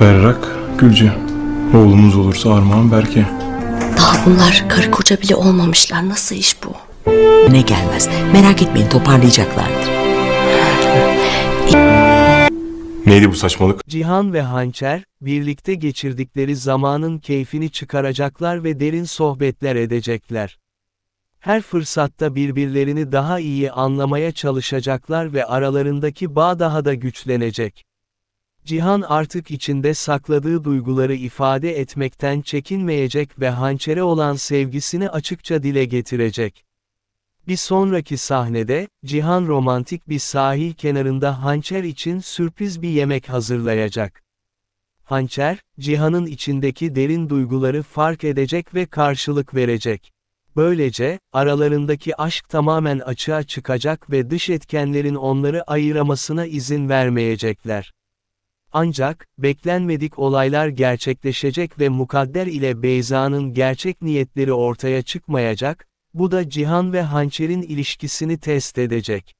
Berrak Gülce. Oğlumuz olursa Armağan Berke. Daha bunlar karı koca bile olmamışlar. Nasıl iş bu? Ne gelmez. Merak etmeyin toparlayacaklardır. Neydi bu saçmalık? Cihan ve Hançer, birlikte geçirdikleri zamanın keyfini çıkaracaklar ve derin sohbetler edecekler. Her fırsatta birbirlerini daha iyi anlamaya çalışacaklar ve aralarındaki bağ daha da güçlenecek. Cihan artık içinde sakladığı duyguları ifade etmekten çekinmeyecek ve hançere olan sevgisini açıkça dile getirecek. Bir sonraki sahnede, Cihan romantik bir sahil kenarında hançer için sürpriz bir yemek hazırlayacak. Hançer, Cihan'ın içindeki derin duyguları fark edecek ve karşılık verecek. Böylece, aralarındaki aşk tamamen açığa çıkacak ve dış etkenlerin onları ayıramasına izin vermeyecekler. Ancak, beklenmedik olaylar gerçekleşecek ve mukadder ile Beyza'nın gerçek niyetleri ortaya çıkmayacak, bu da Cihan ve Hançer'in ilişkisini test edecek.